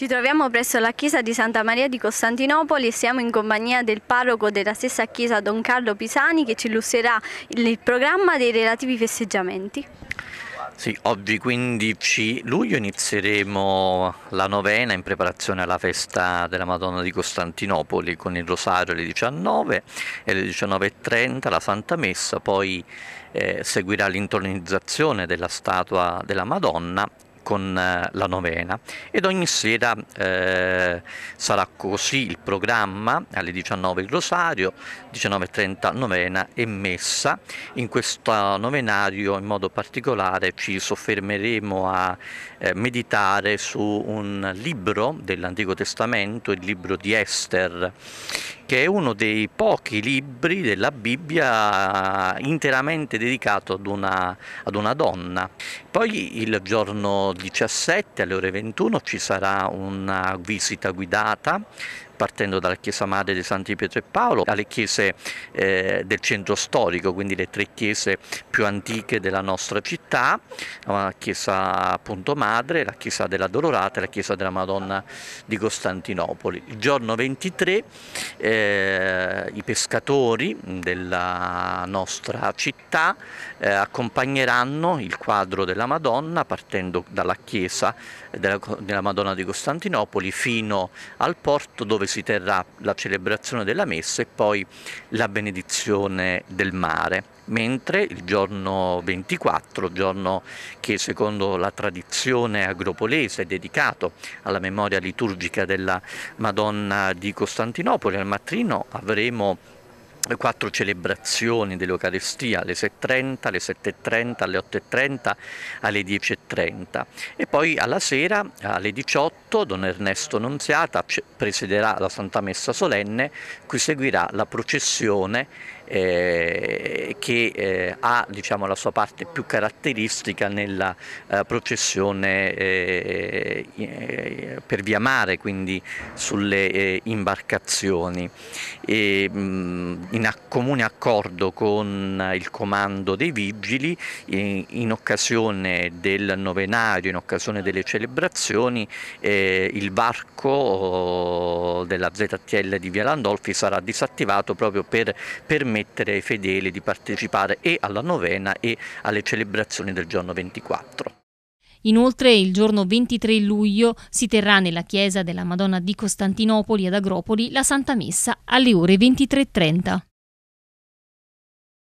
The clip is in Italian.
Ci troviamo presso la chiesa di Santa Maria di Costantinopoli e siamo in compagnia del parroco della stessa chiesa Don Carlo Pisani che ci illustrerà il programma dei relativi festeggiamenti. Sì, oggi 15 luglio inizieremo la novena in preparazione alla festa della Madonna di Costantinopoli con il rosario alle 19 e alle 19.30 la Santa Messa, poi eh, seguirà l'intonizzazione della statua della Madonna con eh, la novena ed ogni sera eh, sarà così il programma alle 19 il rosario 19.30 novena e messa in questo novenario in modo particolare ci soffermeremo a eh, meditare su un libro dell'Antico Testamento il libro di Esther che è uno dei pochi libri della Bibbia interamente dedicato ad una, ad una donna. Poi il giorno 17 alle ore 21 ci sarà una visita guidata partendo dalla Chiesa Madre di Santi Pietro e Paolo, alle chiese eh, del centro storico, quindi le tre chiese più antiche della nostra città, la Chiesa appunto Madre, la Chiesa della Dolorata e la Chiesa della Madonna di Costantinopoli. Il giorno 23 eh, eh, i pescatori mm, della nostra città eh, accompagneranno il quadro della Madonna partendo dalla chiesa della, della, Madonna di Costantinopoli fino al porto dove si terrà la celebrazione della messa e poi la benedizione del mare mentre il giorno 24, giorno che secondo la tradizione agropolese è dedicato alla memoria liturgica della Madonna di Costantinopoli, al mattino avremo quattro celebrazioni dell'Eucaristia, alle 6.30, alle 7.30, alle 8.30, alle 10.30 e poi alla sera alle 18 Don Ernesto Nunziata presiderà la Santa Messa Solenne, cui seguirà la processione eh, che eh, ha diciamo, la sua parte più caratteristica nella eh, processione eh, eh, per via mare, quindi sulle eh, imbarcazioni. E, mh, mm, in comune accordo con eh, il comando dei vigili in, in occasione del novenario, in occasione delle celebrazioni, eh, il varco oh, della ZTL di Via Landolfi sarà disattivato proprio per permettere ai fedeli di partecipare e alla novena e alle celebrazioni del giorno 24. Inoltre il giorno 23 luglio si terrà nella chiesa della Madonna di Costantinopoli ad Agropoli la Santa Messa alle ore 23.30.